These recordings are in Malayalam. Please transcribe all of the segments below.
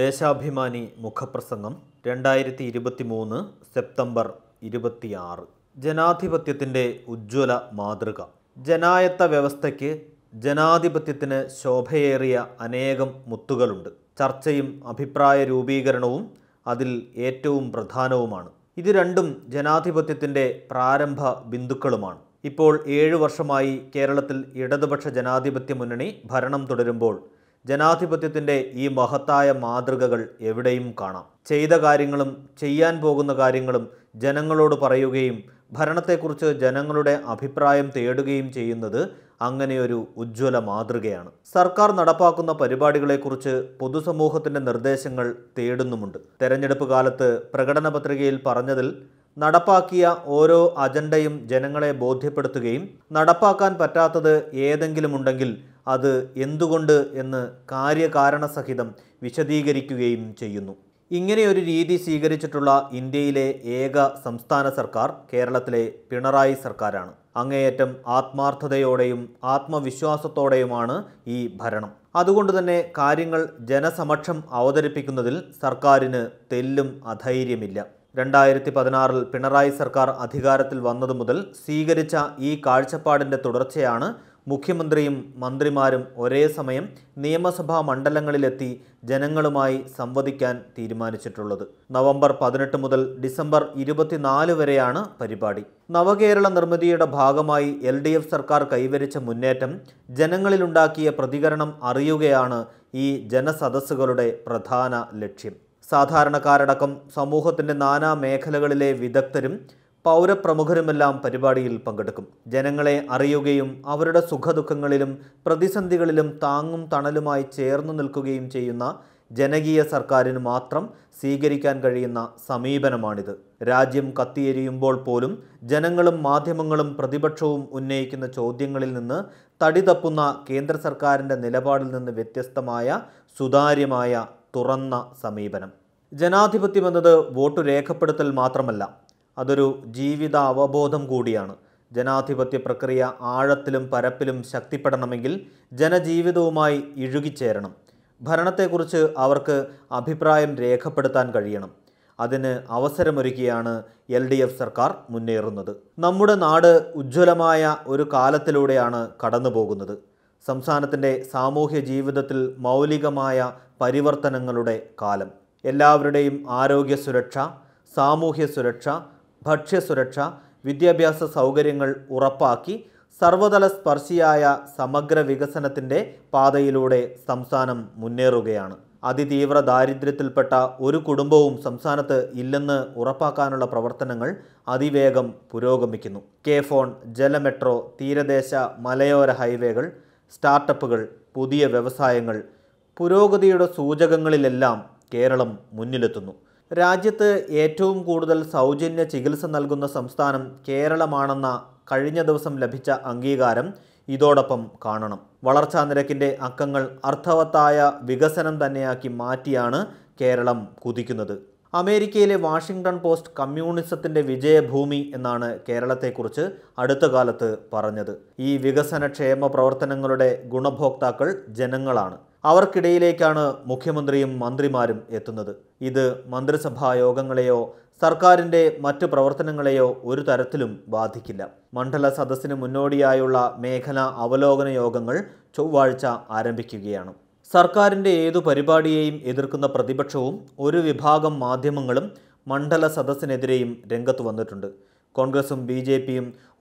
ദേശാഭിമാനി മുഖപ്രസംഗം രണ്ടായിരത്തി ഇരുപത്തി മൂന്ന് സെപ്റ്റംബർ ഇരുപത്തിയാറ് ജനാധിപത്യത്തിൻ്റെ ഉജ്ജ്വല മാതൃക ജനായത്ത വ്യവസ്ഥയ്ക്ക് ജനാധിപത്യത്തിന് ശോഭയേറിയ അനേകം മുത്തുകളുണ്ട് ചർച്ചയും അഭിപ്രായ രൂപീകരണവും അതിൽ ഏറ്റവും പ്രധാനവുമാണ് ഇത് രണ്ടും ജനാധിപത്യത്തിൻ്റെ പ്രാരംഭ ബിന്ദുക്കളുമാണ് ഇപ്പോൾ ഏഴു വർഷമായി കേരളത്തിൽ ഇടതുപക്ഷ ജനാധിപത്യ മുന്നണി ഭരണം തുടരുമ്പോൾ ജനാധിപത്യത്തിൻ്റെ ഈ മഹത്തായ മാതൃകകൾ എവിടെയും കാണാം ചെയ്ത കാര്യങ്ങളും ചെയ്യാൻ പോകുന്ന കാര്യങ്ങളും ജനങ്ങളോട് പറയുകയും ഭരണത്തെക്കുറിച്ച് ജനങ്ങളുടെ അഭിപ്രായം തേടുകയും ചെയ്യുന്നത് അങ്ങനെയൊരു ഉജ്ജ്വല മാതൃകയാണ് സർക്കാർ നടപ്പാക്കുന്ന പരിപാടികളെക്കുറിച്ച് പൊതുസമൂഹത്തിൻ്റെ നിർദ്ദേശങ്ങൾ തേടുന്നുമുണ്ട് തെരഞ്ഞെടുപ്പ് കാലത്ത് പ്രകടന പത്രികയിൽ പറഞ്ഞതിൽ നടപ്പാക്കിയ ഓരോ അജണ്ടയും ജനങ്ങളെ ബോധ്യപ്പെടുത്തുകയും നടപ്പാക്കാൻ പറ്റാത്തത് ഏതെങ്കിലുമുണ്ടെങ്കിൽ അത് എന്തുകൊണ്ട് എന്ന് കാര്യകാരണസഹിതം വിശദീകരിക്കുകയും ചെയ്യുന്നു ഇങ്ങനെയൊരു രീതി സ്വീകരിച്ചിട്ടുള്ള ഇന്ത്യയിലെ ഏക സംസ്ഥാന സർക്കാർ കേരളത്തിലെ പിണറായി സർക്കാരാണ് അങ്ങേയറ്റം ആത്മാർത്ഥതയോടെയും ആത്മവിശ്വാസത്തോടെയുമാണ് ഈ ഭരണം അതുകൊണ്ട് തന്നെ കാര്യങ്ങൾ ജനസമക്ഷം അവതരിപ്പിക്കുന്നതിൽ സർക്കാരിന് തെല്ലും അധൈര്യമില്ല രണ്ടായിരത്തി പതിനാറിൽ പിണറായി സർക്കാർ അധികാരത്തിൽ വന്നതു മുതൽ സ്വീകരിച്ച ഈ കാഴ്ചപ്പാടിൻ്റെ തുടർച്ചയാണ് മുഖ്യമന്ത്രിയും മന്ത്രിമാരും ഒരേ സമയം നിയമസഭാ മണ്ഡലങ്ങളിലെത്തി ജനങ്ങളുമായി സംവദിക്കാൻ തീരുമാനിച്ചിട്ടുള്ളത് നവംബർ പതിനെട്ട് മുതൽ ഡിസംബർ ഇരുപത്തിനാല് വരെയാണ് പരിപാടി നവകേരള നിർമ്മിതിയുടെ ഭാഗമായി എൽ ഡി എഫ് സർക്കാർ കൈവരിച്ച മുന്നേറ്റം ജനങ്ങളിലുണ്ടാക്കിയ പ്രതികരണം അറിയുകയാണ് ഈ ജനസദസ്സുകളുടെ പ്രധാന ലക്ഷ്യം സാധാരണക്കാരടക്കം സമൂഹത്തിൻ്റെ നാനാ മേഖലകളിലെ വിദഗ്ധരും പൗരപ്രമുഖരുമെല്ലാം പരിപാടിയിൽ പങ്കെടുക്കും ജനങ്ങളെ അറിയുകയും അവരുടെ സുഖദുഃഖങ്ങളിലും പ്രതിസന്ധികളിലും താങ്ങും തണലുമായി ചേർന്നു നിൽക്കുകയും ചെയ്യുന്ന ജനകീയ സർക്കാരിന് മാത്രം സ്വീകരിക്കാൻ കഴിയുന്ന സമീപനമാണിത് രാജ്യം കത്തിയെരിയുമ്പോൾ പോലും ജനങ്ങളും മാധ്യമങ്ങളും പ്രതിപക്ഷവും ഉന്നയിക്കുന്ന ചോദ്യങ്ങളിൽ നിന്ന് തടിതപ്പുന്ന കേന്ദ്ര സർക്കാരിൻ്റെ നിലപാടിൽ നിന്ന് വ്യത്യസ്തമായ സുതാര്യമായ തുറന്ന സമീപനം ജനാധിപത്യമെന്നത് വോട്ടു രേഖപ്പെടുത്തൽ മാത്രമല്ല അതൊരു ജീവിത അവബോധം കൂടിയാണ് ജനാധിപത്യ പ്രക്രിയ ആഴത്തിലും പരപ്പിലും ശക്തിപ്പെടണമെങ്കിൽ ജനജീവിതവുമായി ഇഴുകിച്ചേരണം ഭരണത്തെക്കുറിച്ച് അവർക്ക് അഭിപ്രായം രേഖപ്പെടുത്താൻ കഴിയണം അതിന് അവസരമൊരുക്കിയാണ് എൽ ഡി എഫ് സർക്കാർ മുന്നേറുന്നത് നമ്മുടെ നാട് ഉജ്ജ്വലമായ ഒരു കാലത്തിലൂടെയാണ് കടന്നുപോകുന്നത് സംസ്ഥാനത്തിൻ്റെ സാമൂഹ്യ ജീവിതത്തിൽ മൗലികമായ പരിവർത്തനങ്ങളുടെ കാലം എല്ലാവരുടെയും ആരോഗ്യ സുരക്ഷ സാമൂഹ്യ സുരക്ഷ ഭക്ഷ്യസുരക്ഷ വിദ്യാഭ്യാസ സൗകര്യങ്ങൾ ഉറപ്പാക്കി സർവതല സ്പർശിയായ സമഗ്ര വികസനത്തിൻ്റെ പാതയിലൂടെ സംസ്ഥാനം മുന്നേറുകയാണ് അതിതീവ്ര ദാരിദ്ര്യത്തിൽപ്പെട്ട ഒരു കുടുംബവും സംസ്ഥാനത്ത് ഇല്ലെന്ന് ഉറപ്പാക്കാനുള്ള പ്രവർത്തനങ്ങൾ അതിവേഗം പുരോഗമിക്കുന്നു കെ ഫോൺ ജലമെട്രോ തീരദേശ മലയോര ഹൈവേകൾ സ്റ്റാർട്ടപ്പുകൾ പുതിയ വ്യവസായങ്ങൾ പുരോഗതിയുടെ സൂചകങ്ങളിലെല്ലാം കേരളം മുന്നിലെത്തുന്നു രാജ്യത്ത് ഏറ്റവും കൂടുതൽ സൗജന്യ ചികിത്സ നൽകുന്ന സംസ്ഥാനം കേരളമാണെന്ന കഴിഞ്ഞ ദിവസം ലഭിച്ച അംഗീകാരം ഇതോടൊപ്പം കാണണം വളർച്ചാ നിരക്കിൻ്റെ അക്കങ്ങൾ അർത്ഥവത്തായ വികസനം തന്നെയാക്കി മാറ്റിയാണ് കേരളം കുതിക്കുന്നത് അമേരിക്കയിലെ വാഷിംഗ്ടൺ പോസ്റ്റ് കമ്മ്യൂണിസത്തിൻ്റെ വിജയഭൂമി എന്നാണ് കേരളത്തെക്കുറിച്ച് അടുത്ത കാലത്ത് പറഞ്ഞത് ഈ വികസനക്ഷേമ പ്രവർത്തനങ്ങളുടെ ഗുണഭോക്താക്കൾ ജനങ്ങളാണ് അവർക്കിടയിലേക്കാണ് മുഖ്യമന്ത്രിയും മന്ത്രിമാരും എത്തുന്നത് ഇത് മന്ത്രിസഭാ യോഗങ്ങളെയോ സർക്കാരിൻ്റെ മറ്റു പ്രവർത്തനങ്ങളെയോ ഒരു തരത്തിലും ബാധിക്കില്ല മണ്ഡല സദസ്സിന് മുന്നോടിയായുള്ള മേഖലാ അവലോകന യോഗങ്ങൾ ചൊവ്വാഴ്ച ആരംഭിക്കുകയാണ് സർക്കാരിൻ്റെ ഏതു പരിപാടിയെയും എതിർക്കുന്ന പ്രതിപക്ഷവും ഒരു വിഭാഗം മാധ്യമങ്ങളും മണ്ഡല സദസ്സിനെതിരെയും രംഗത്ത് വന്നിട്ടുണ്ട് കോൺഗ്രസും ബി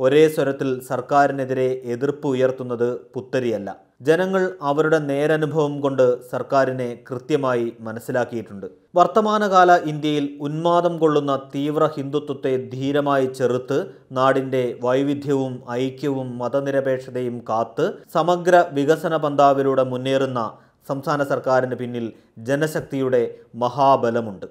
ഒരേ സ്വരത്തിൽ സർക്കാരിനെതിരെ എതിർപ്പ് ഉയർത്തുന്നത് പുത്തരിയല്ല ജനങ്ങൾ അവരുടെ നേരനുഭവം കൊണ്ട് സർക്കാരിനെ കൃത്യമായി മനസ്സിലാക്കിയിട്ടുണ്ട് വർത്തമാനകാല ഇന്ത്യയിൽ ഉന്മാദം കൊള്ളുന്ന തീവ്ര ഹിന്ദുത്വത്തെ ധീരമായി ചെറുത്ത് നാടിൻ്റെ വൈവിധ്യവും ഐക്യവും മതനിരപേക്ഷതയും കാത്ത് സമഗ്ര വികസന പന്താവിലൂടെ മുന്നേറുന്ന സംസ്ഥാന സർക്കാരിന് പിന്നിൽ ജനശക്തിയുടെ മഹാബലമുണ്ട്